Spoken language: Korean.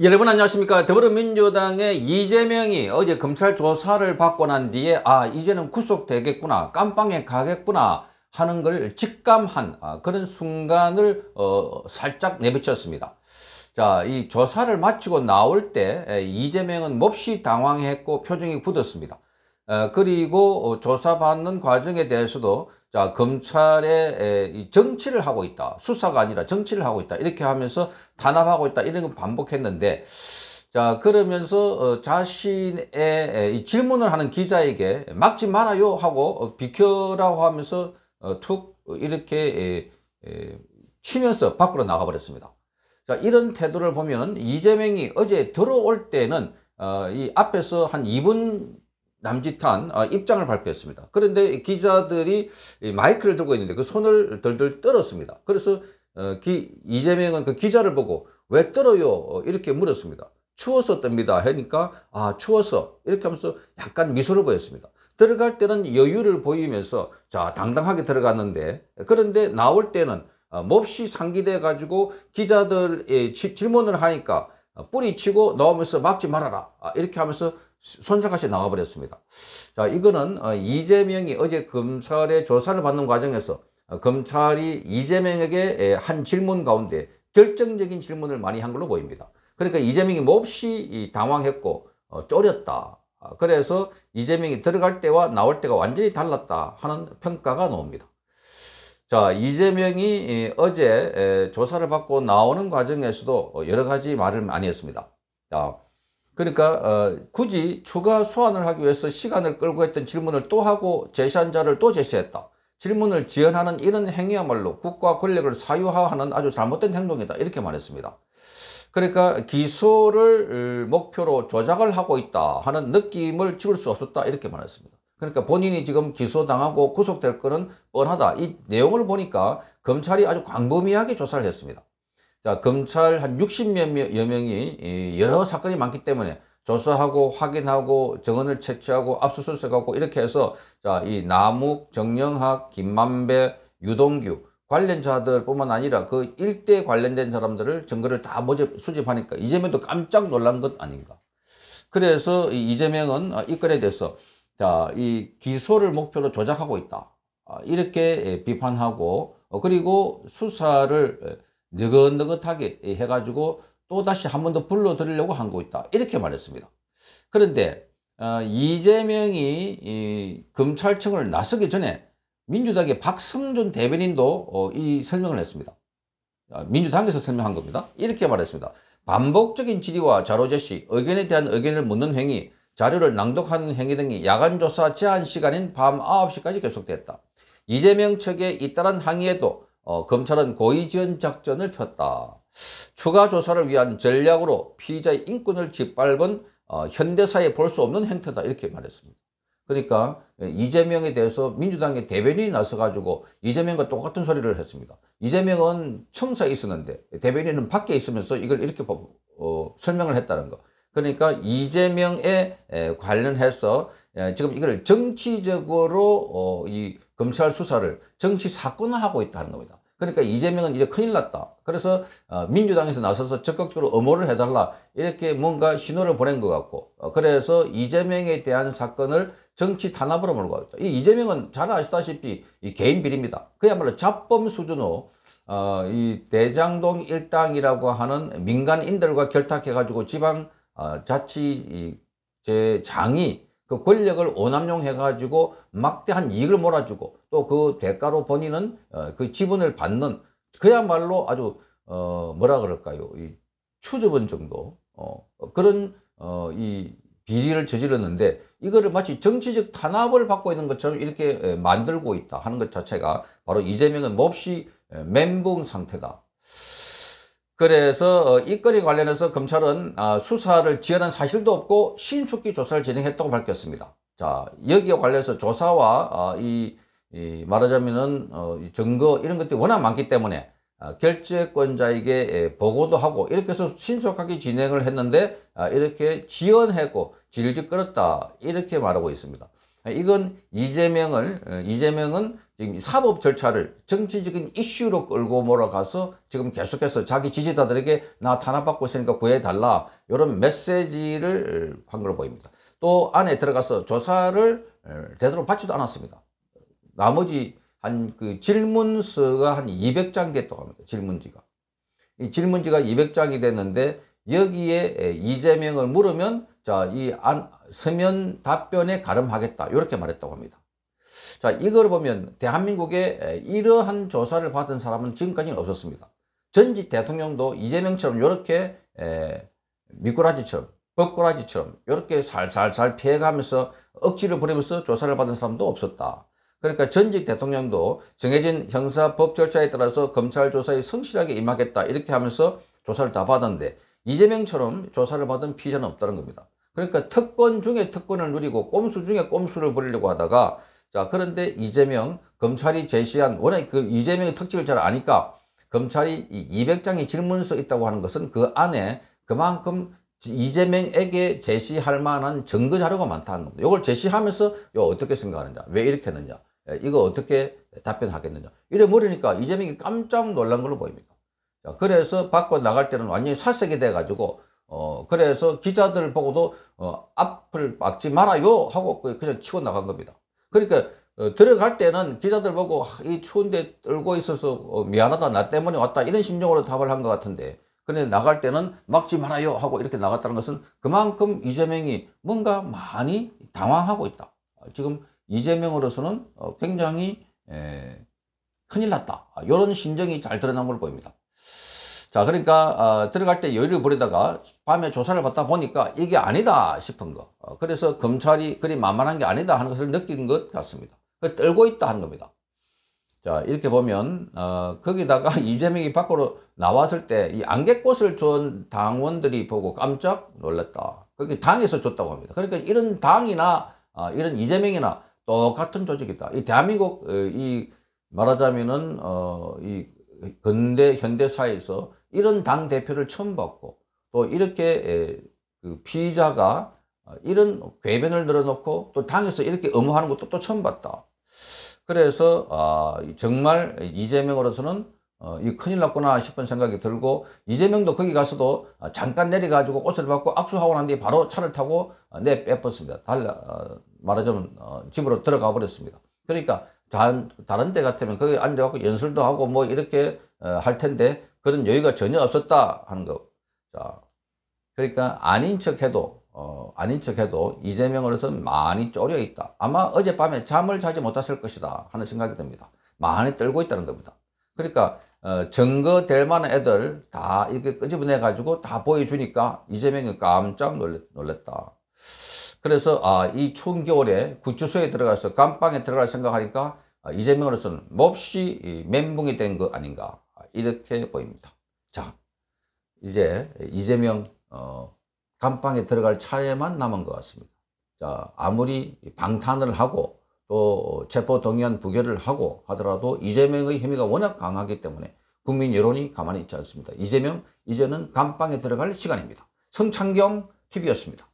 여러분 안녕하십니까 더불어민주당의 이재명이 어제 검찰 조사를 받고 난 뒤에 아 이제는 구속되겠구나 깜빵에 가겠구나 하는 걸 직감한 아, 그런 순간을 어, 살짝 내비쳤습니다 자, 이 조사를 마치고 나올 때 이재명은 몹시 당황했고 표정이 굳었습니다. 어, 그리고 어, 조사받는 과정에 대해서도 자 검찰의 정치를 하고 있다. 수사가 아니라 정치를 하고 있다. 이렇게 하면서 단합하고 있다. 이런 걸 반복했는데 자 그러면서 어, 자신의 질문을 하는 기자에게 막지 말아요 하고 어, 비켜라고 하면서 어, 툭 이렇게 치면서 밖으로 나가버렸습니다. 자 이런 태도를 보면 이재명이 어제 들어올 때는 이 앞에서 한 2분 남짓한 아, 입장을 발표했습니다. 그런데 기자들이 마이크를 들고 있는데 그 손을 덜덜 떨었습니다. 그래서 어, 기, 이재명은 그 기자를 보고 왜 떨어요? 이렇게 물었습니다. 추워서 뜹니다. 하니까 아 추워서 이렇게 하면서 약간 미소를 보였습니다. 들어갈 때는 여유를 보이면서 자 당당하게 들어갔는데 그런데 나올 때는 어, 몹시 상기돼 가지고 기자들 질문을 하니까 어, 뿌리치고 나오면서 막지 말아라 아, 이렇게 하면서 손석가씨 나와버렸습니다. 자, 이거는 어, 이재명이 어제 검찰의 조사를 받는 과정에서 어, 검찰이 이재명에게 한 질문 가운데 결정적인 질문을 많이 한 걸로 보입니다. 그러니까 이재명이 몹시 당황했고 쪼렸다. 어, 아, 그래서 이재명이 들어갈 때와 나올 때가 완전히 달랐다 하는 평가가 나옵니다. 자 이재명이 어제 조사를 받고 나오는 과정에서도 여러 가지 말을 많이 했습니다. 자, 그러니까 어, 굳이 추가 소환을 하기 위해서 시간을 끌고 했던 질문을 또 하고 제시한 자를 또 제시했다. 질문을 지연하는 이런 행위야말로 국가 권력을 사유화하는 아주 잘못된 행동이다. 이렇게 말했습니다. 그러니까 기소를 어, 목표로 조작을 하고 있다 하는 느낌을 지울 수 없었다. 이렇게 말했습니다. 그러니까 본인이 지금 기소당하고 구속될 거는 뻔하다. 이 내용을 보니까 검찰이 아주 광범위하게 조사를 했습니다. 자, 검찰 한 60여 명이 여러 사건이 많기 때문에 조사하고 확인하고 정언을 채취하고 압수수색하고 이렇게 해서 자, 이 남욱, 정영학, 김만배, 유동규 관련자들뿐만 아니라 그 일대 관련된 사람들을 증거를 다 모집 수집하니까 이재명도 깜짝 놀란 것 아닌가. 그래서 이 이재명은 이 어, 건에 대해서 자, 이 기소를 목표로 조작하고 있다. 아, 이렇게 예, 비판하고 어, 그리고 수사를 예, 느긋느긋하게 해가지고 또다시 한 번 더 불러드리려고 하고 있다. 이렇게 말했습니다. 그런데 어, 이재명이 이 검찰청을 나서기 전에 민주당의 박성준 대변인도 어, 이 설명을 했습니다. 아, 민주당에서 설명한 겁니다. 이렇게 말했습니다. 반복적인 질의와 자료 제시, 의견에 대한 의견을 묻는 행위, 자료를 낭독하는 행위 등이 야간조사 제한 시간인 밤 9시까지 계속됐다. 이재명 측의 잇따른 항의에도 어, 검찰은 고의지원 작전을 폈다. 추가 조사를 위한 전략으로 피의자의 인권을 짓밟은 어, 현대사에 볼 수 없는 행태다 이렇게 말했습니다. 그러니까 예, 이재명에 대해서 민주당의 대변인이 나서가지고 이재명과 똑같은 소리를 했습니다. 이재명은 청사에 있었는데 대변인은 밖에 있으면서 이걸 이렇게 어, 설명을 했다는 거. 그러니까 이재명에 관련해서 예, 지금 이걸 정치적으로 어, 이 검찰 수사를 정치 사건화하고 있다는 겁니다. 그러니까 이재명은 이제 큰일 났다. 그래서 어, 민주당에서 나서서 적극적으로 엄호를 해달라 이렇게 뭔가 신호를 보낸 것 같고 어, 그래서 이재명에 대한 사건을 정치 탄압으로 몰고 가고 있다. 이 이재명은 잘 아시다시피 이 개인 비리입니다. 그야말로 자범 수준으로 어, 이 대장동 일당이라고 하는 민간인들과 결탁해가지고 지방 어, 자치 제 장이 그 권력을 오남용해가지고 막대한 이익을 몰아주고 또 그 대가로 본인은 어, 그 지분을 받는 그야말로 아주 어 뭐라 그럴까요? 이 추접은 정도 어 그런 어 이 비리를 저지르는데 이거를 마치 정치적 탄압을 받고 있는 것처럼 이렇게 만들고 있다 하는 것 자체가 바로 이재명은 몹시 멘붕 상태다. 그래서 어, 이 건에 관련해서 검찰은 아, 수사를 지연한 사실도 없고 신속히 조사를 진행했다고 밝혔습니다. 자 여기에 관련해서 조사와 어, 이, 이 말하자면은 어, 증거 이런 것들이 워낙 많기 때문에 아, 결제권자에게 예, 보고도 하고 이렇게 해서 신속하게 진행을 했는데 아, 이렇게 지연했고 질질 끌었다 이렇게 말하고 있습니다. 이건 이재명을 어, 이재명은 지금 사법 절차를 정치적인 이슈로 끌고 몰아가서 지금 계속해서 자기 지지자들에게 나 탄압받고 있으니까 구해달라 이런 메시지를 어, 한 걸로 보입니다. 또 안에 들어가서 조사를 어, 되도록 받지도 않았습니다. 나머지 한 그 질문서가 한 200장이 또 합니다. 질문지가. 이 질문지가 200장이 됐는데 여기에 이재명을 물으면 자, 이 서면 답변에 가름하겠다 이렇게 말했다고 합니다. 자 이걸 보면 대한민국에 이러한 조사를 받은 사람은 지금까지는 없었습니다. 전직 대통령도 이재명처럼 이렇게 미꾸라지처럼 법꾸라지처럼 이렇게 살살살 피해가면서 억지를 부리면서 조사를 받은 사람도 없었다. 그러니까 전직 대통령도 정해진 형사법 절차에 따라서 검찰 조사에 성실하게 임하겠다 이렇게 하면서 조사를 다 받았는데 이재명처럼 조사를 받은 피의자는 없다는 겁니다. 그러니까 특권 중에 특권을 누리고 꼼수 중에 꼼수를 부리려고 하다가 자 그런데 이재명 검찰이 제시한 원래 그 이재명의 특징을 잘 아니까 검찰이 200장의 질문서 있다고 하는 것은 그 안에 그만큼 이재명에게 제시할 만한 증거 자료가 많다는 겁니다. 이걸 제시하면서 요 어떻게 생각하느냐, 왜 이렇게 했느냐, 예, 이거 어떻게 답변하겠느냐. 이래 버리니까 이재명이 깜짝 놀란 걸로 보입니다. 자, 그래서 바꿔 나갈 때는 완전히 사색이 돼가지고 어, 그래서 기자들 보고도 어, 앞을 막지 말아요 하고 그 그냥 치고 나간 겁니다. 그러니까 어, 들어갈 때는 기자들 보고 아, 이 추운데 떨고 있어서 어, 미안하다 나 때문에 왔다 이런 심정으로 답을 한 것 같은데 그런데 나갈 때는 막지 말아요 하고 이렇게 나갔다는 것은 그만큼 이재명이 뭔가 많이 당황하고 있다. 지금 이재명으로서는 어, 굉장히 에, 큰일 났다. 이런 아, 심정이 잘 드러난 걸로 보입니다. 자, 그러니까 어, 들어갈 때 여유를 부리다가 밤에 조사를 받다 보니까 이게 아니다 싶은 거. 어, 그래서 검찰이 그리 만만한 게 아니다 하는 것을 느낀 것 같습니다. 그 떨고 있다 하는 겁니다. 자, 이렇게 보면 어, 거기다가 이재명이 밖으로 나왔을 때 이 안개꽃을 준 당원들이 보고 깜짝 놀랐다. 그게 당에서 줬다고 합니다. 그러니까 이런 당이나 어, 이런 이재명이나 똑같은 조직이다. 이 대한민국 어, 이 말하자면은 어, 이 근대 현대 사에서 이런 당 대표를 처음 봤고 또 이렇게 그 피의자가 어, 이런 괴변을 늘어놓고 또 당에서 이렇게 의무하는 것도 또 처음 봤다. 그래서 아, 정말 이재명으로서는 어, 이 큰일 났구나 싶은 생각이 들고 이재명도 거기 가서도 아, 잠깐 내려가지고 옷을 받고 악수하고 난 뒤에 바로 차를 타고 어, 내 빼뻗습니다. 달라 어, 말하자면 집으로 들어가 버렸습니다. 그러니까 다른, 다른 데 같으면 거기 앉아갖고 연설도 하고 뭐 이렇게 할 텐데 그런 여유가 전혀 없었다 하는 거. 자, 그러니까 아닌 척해도 어, 아닌 척해도 이재명으로서는 많이 쪼려 있다. 아마 어젯밤에 잠을 자지 못했을 것이다 하는 생각이 듭니다. 많이 떨고 있다는 겁니다. 그러니까 어, 증거될 만한 애들 다 이렇게 끄집어내 가지고 다 보여주니까 이재명이 깜짝 놀랐, 다 그래서 아, 이 추운 겨울에 구치소에 들어가서 감방에 들어갈 생각하니까 아, 이재명으로서는 몹시 멘붕이 된 거 아닌가 이렇게 보입니다. 자, 이제 이재명 어, 감방에 들어갈 차례만 남은 것 같습니다. 자, 아무리 방탄을 하고 또 체포 동의안 부결을 하고 하더라도 이재명의 혐의가 워낙 강하기 때문에 국민 여론이 가만히 있지 않습니다. 이재명 이제는 감방에 들어갈 시간입니다. 성창경 TV였습니다.